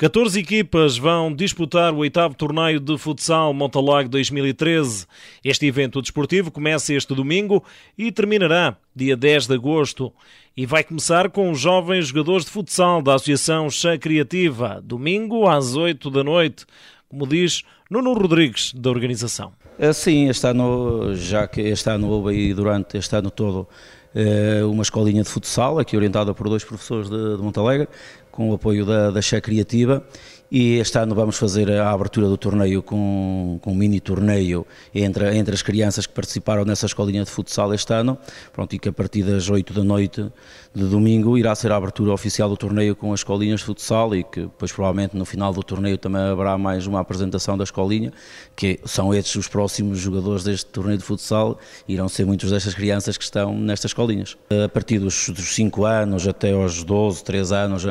14 equipas vão disputar o oitavo torneio de futsal Montalago 2013. Este evento desportivo começa este domingo e terminará dia 10 de agosto e vai começar com os jovens jogadores de futsal da Associação Xã Criativa, domingo às 8 da noite, como diz Nuno Rodrigues da organização. Eh, sim, este ano, já que este ano houve aí durante este ano todo eh, uma escolinha de futsal, aqui orientada por dois professores de, de Montalegre, com o apoio da, da Che Criativa e este ano vamos fazer a abertura do torneio com, com um mini torneio entre, entre as crianças que participaram nessa escolinha de futsal este ano, pronto, e que a partir das 8 da noite de domingo irá ser a abertura oficial do torneio com as escolinhas de futsal e que depois provavelmente no final do torneio também haverá mais uma apresentação da escolinha, que são estes os próximos jogadores deste torneio de futsal, irão ser muitos destas crianças que estão nestas escolinhas. A partir dos, dos 5 anos até aos 12, 13 anos,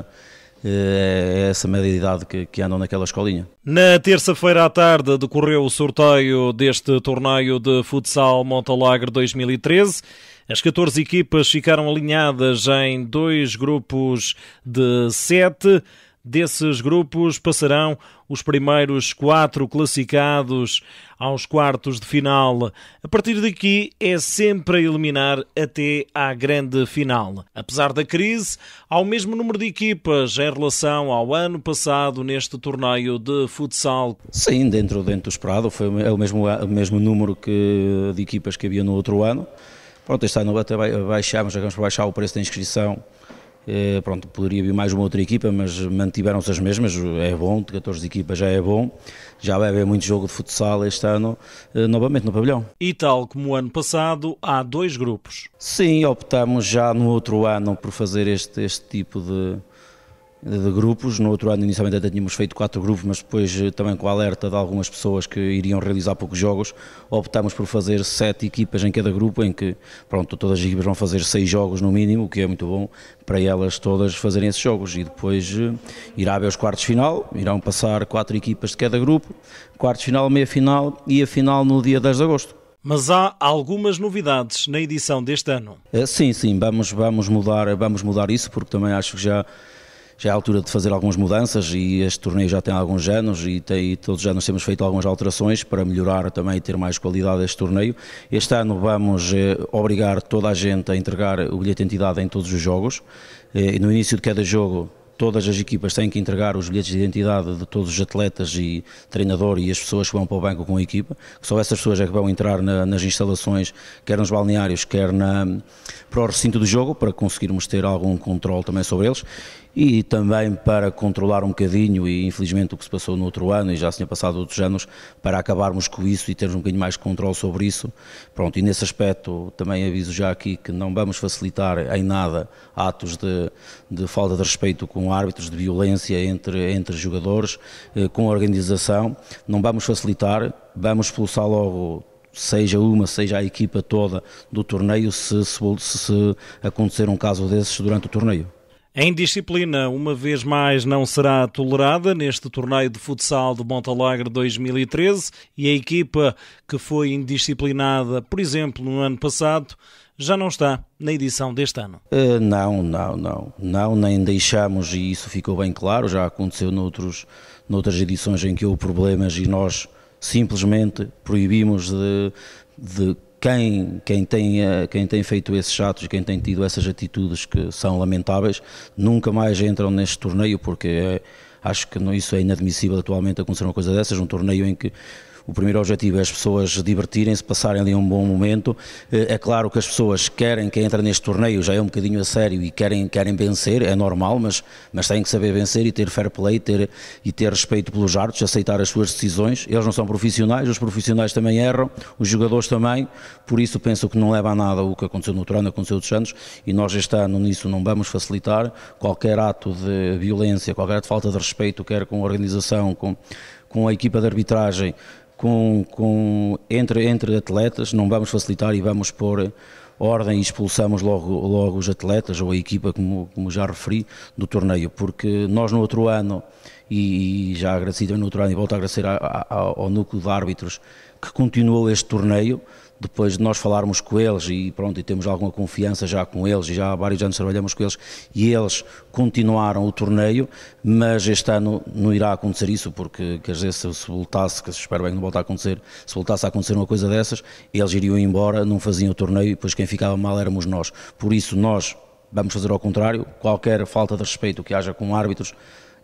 é, é essa média de idade que, que andam naquela escolinha. Na terça-feira à tarde decorreu o sorteio deste torneio de futsal Montalagre 2013. As 14 equipas ficaram alinhadas em dois grupos de sete. Desses grupos passarão os primeiros quatro classificados aos quartos de final. A partir daqui é sempre a eliminar até à grande final. Apesar da crise, há o mesmo número de equipas em relação ao ano passado neste torneio de futsal. Sim, dentro, dentro do esperado, foi o é mesmo, é o mesmo número que, de equipas que havia no outro ano. Pronto, este ano até baixámos, acabamos por baixar o preço da inscrição eh, pronto, poderia vir mais uma outra equipa, mas mantiveram-se as mesmas, é bom, 14 equipas já é bom, já vai haver muito jogo de futsal este ano, eh, novamente no pavilhão. E tal como o ano passado, há dois grupos. Sim, optamos já no outro ano por fazer este, este tipo de, de grupos. No outro ano, inicialmente, até tínhamos feito quatro grupos, mas depois, eh, também com a alerta de algumas pessoas que iriam realizar poucos jogos, optámos por fazer sete equipas em cada grupo, em que, pronto, todas as equipas vão fazer seis jogos no mínimo, o que é muito bom para elas todas fazerem esses jogos. E depois eh, irá haver os quartos final, irão passar quatro equipas de cada grupo, quartos final, meia final e a final no dia 10 de agosto. Mas há algumas novidades na edição deste ano. Eh, sim, sim, vamos, vamos, mudar, vamos mudar isso, porque também acho que já já é a altura de fazer algumas mudanças e este torneio já tem alguns anos e, tem, e todos os anos temos feito algumas alterações para melhorar também e ter mais qualidade este torneio. Este ano vamos eh, obrigar toda a gente a entregar o bilhete de identidade em todos os jogos. Eh, no início de cada jogo todas as equipas têm que entregar os bilhetes de identidade de todos os atletas e treinador e as pessoas que vão para o banco com a equipa, só essas pessoas é que vão entrar na, nas instalações, quer nos balneários, quer na, para o recinto do jogo, para conseguirmos ter algum controle também sobre eles e também para controlar um bocadinho, e infelizmente o que se passou no outro ano, e já se tinha passado outros anos, para acabarmos com isso e termos um bocadinho mais de controle sobre isso. Pronto, e nesse aspecto também aviso já aqui que não vamos facilitar em nada atos de, de falta de respeito com árbitros, de violência entre, entre jogadores, eh, com organização, não vamos facilitar, vamos expulsar logo seja uma, seja a equipa toda do torneio, se, se, se acontecer um caso desses durante o torneio. A indisciplina, uma vez mais, não será tolerada neste torneio de futsal de Montalagre 2013 e a equipa que foi indisciplinada, por exemplo, no ano passado, já não está na edição deste ano. Uh, não, não, não. Não, nem deixamos, e isso ficou bem claro, já aconteceu noutros, noutras edições em que houve problemas e nós simplesmente proibimos de, de quem, quem, tem, eh, quem tem feito esses atos e quem tem tido essas atitudes que são lamentáveis nunca mais entram neste torneio, porque é, acho que isso é inadmissível atualmente acontecer uma coisa dessas, um torneio em que o primeiro objetivo é as pessoas divertirem-se, passarem ali um bom momento. Eh, é claro que as pessoas querem, que entrem neste torneio já é um bocadinho a sério e querem, querem vencer, é normal, mas, mas têm que saber vencer e ter fair play ter, e ter respeito pelos árbitros, aceitar as suas decisões. Eles não são profissionais, os profissionais também erram, os jogadores também, por isso penso que não leva a nada o que aconteceu no Torano, aconteceu dos Santos e nós este ano nisso não vamos facilitar qualquer ato de violência, qualquer ato de falta de respeito, quer com a organização, com, com a equipa de arbitragem, com, com, entre, entre atletas, não vamos facilitar e vamos pôr ordem e expulsamos logo, logo os atletas ou a equipa, como, como já referi, do torneio, porque nós no outro ano, e, e já agradeci também no outro ano e volto a agradecer a, a, ao núcleo de árbitros que continuou este torneio, depois de nós falarmos com eles e pronto, e temos alguma confiança já com eles e já há vários anos trabalhamos com eles e eles continuaram o torneio, mas este ano não irá acontecer isso porque quer dizer, se, voltasse, que se bem que não voltar a acontecer, se voltasse a acontecer uma coisa dessas, eles iriam embora, não faziam o torneio e depois quem ficava mal éramos nós. Por isso nós vamos fazer ao contrário, qualquer falta de respeito que haja com árbitros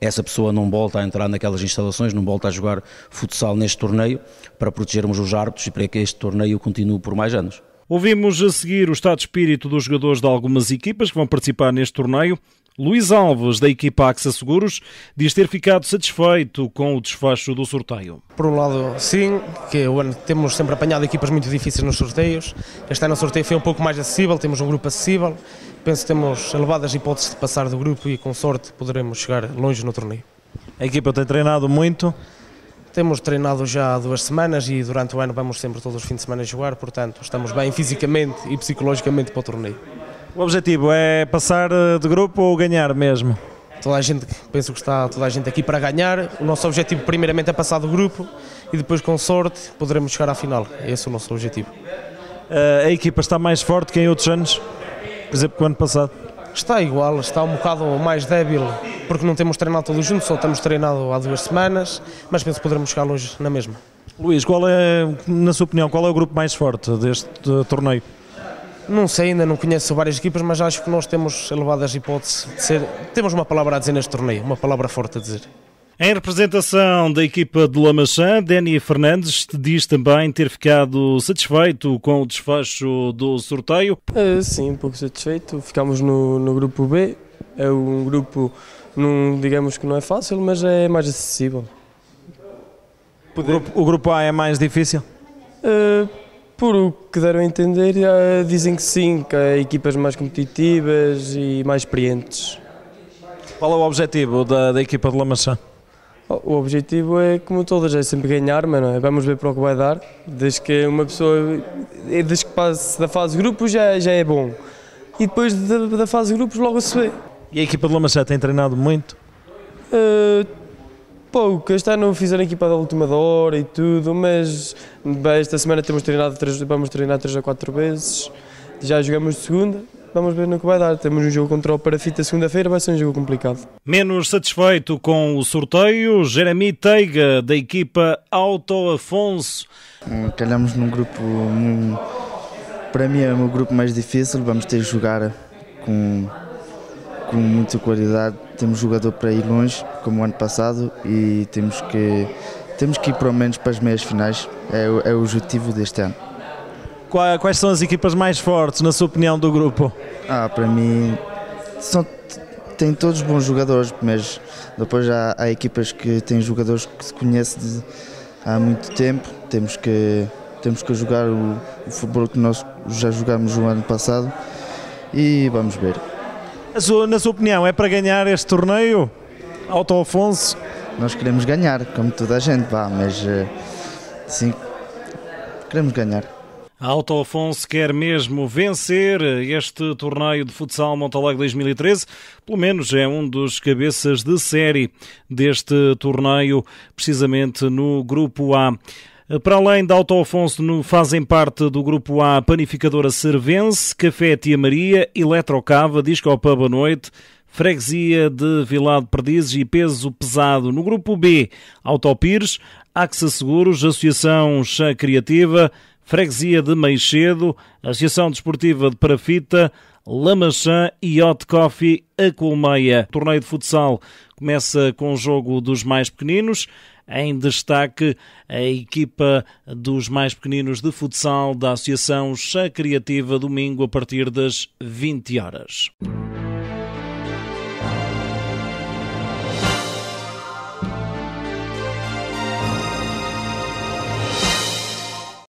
essa pessoa não volta a entrar naquelas instalações, não volta a jogar futsal neste torneio, para protegermos os árbitros e para que este torneio continue por mais anos. Ouvimos a seguir o estado de espírito dos jogadores de algumas equipas que vão participar neste torneio. Luís Alves, da equipa AXA Seguros, diz ter ficado satisfeito com o desfecho do sorteio. Por um lado, sim, que temos sempre apanhado equipas muito difíceis nos sorteios. Este ano o sorteio foi um pouco mais acessível, temos um grupo acessível penso que temos elevadas hipóteses de passar do grupo e com sorte poderemos chegar longe no torneio. A equipa tem treinado muito? Temos treinado já há duas semanas e durante o ano vamos sempre todos os fins de semana jogar, portanto estamos bem fisicamente e psicologicamente para o torneio. O objetivo é passar eh, de grupo ou ganhar mesmo? Toda a gente, penso que está toda a gente aqui para ganhar. O nosso objetivo primeiramente é passar do grupo e depois com sorte poderemos chegar à final. Esse é o nosso objetivo. Eh, a equipa está mais forte que em outros anos? por exemplo, que o ano passado? Está igual, está um bocado mais débil, porque não temos treinado todos juntos, só temos treinado há duas semanas, mas penso que poderemos chegar longe na mesma. Luís, qual é, na sua opinião, qual é o grupo mais forte deste torneio? Não sei, ainda não conheço várias equipas, mas acho que nós temos elevadas hipóteses de ser. Temos uma palavra a dizer neste torneio, uma palavra forte a dizer. Em representação da equipa de Lamachã, Dani Fernandes diz também ter ficado satisfeito com o desfecho do sorteio. É, sim, um pouco satisfeito. Ficámos no, no grupo B. É um grupo, não, digamos que não é fácil, mas é mais acessível. O grupo, o grupo A é mais difícil? É, por o que deram a entender, eh, dizem que sim, que há equipas mais competitivas e mais experientes. Qual é o objetivo da, da equipa de Lamachã? O objetivo é, como todas, é sempre ganhar, mas não é? vamos ver para o que vai dar. Desde que uma pessoa, desde que passe da fase de grupos já, é, já é bom. E depois da, da fase de grupos logo se vê. E a equipa de Lamachá tem treinado muito? Uh, pouco, este ano fizeram a equipa da última hora e tudo, mas bem, esta semana temos treinado, vamos treinar três a quatro vezes. Já jogamos de segunda, vamos ver no que vai dar. Temos um jogo contra o Parafita segunda-feira, vai ser um jogo complicado. Menos satisfeito com o sorteio, Jeremy Teiga, da equipa Auto Afonso. Hum, calhamos num grupo, num, para mim é o grupo mais difícil, vamos ter que jogar com, com muita qualidade. Temos jogador para ir longe, como o ano passado, e temos que, temos que ir pelo menos para as meias finais, é, é o objetivo deste ano. Quais são as equipas mais fortes, na sua opinião, do grupo? Ah, para mim, são, têm todos bons jogadores, mas depois há, há equipas que têm jogadores que se conhecem de, há muito tempo. Temos que, temos que jogar o, o futebol que nós já jogámos no ano passado e vamos ver. Sua, na sua opinião, é para ganhar este torneio, Auto Afonso? Nós queremos ganhar, como toda a gente, mas eh, sim, queremos ganhar. A Afonso quer mesmo vencer este torneio de futsal Montalegre 2013. Pelo menos é um dos cabeças de série deste torneio, precisamente no Grupo A. Para além da Alto Afonso, fazem parte do grupo A Panificadora Servense, Café Tia Maria, Eletrocava, Disco ao Pub à Noite, Freguesia de Vilado Perdizes e Peso Pesado. No grupo B, Autopires, AXA Seguros, Associação Chá Criativa, Freguesia de Meixedo, Associação Desportiva de Parafita, Lamachã e Hot Coffee Colmeia. O torneio de futsal começa com o jogo dos mais pequeninos. Em destaque, a equipa dos mais pequeninos de futsal da Associação Chá Criativa, domingo a partir das 20 horas.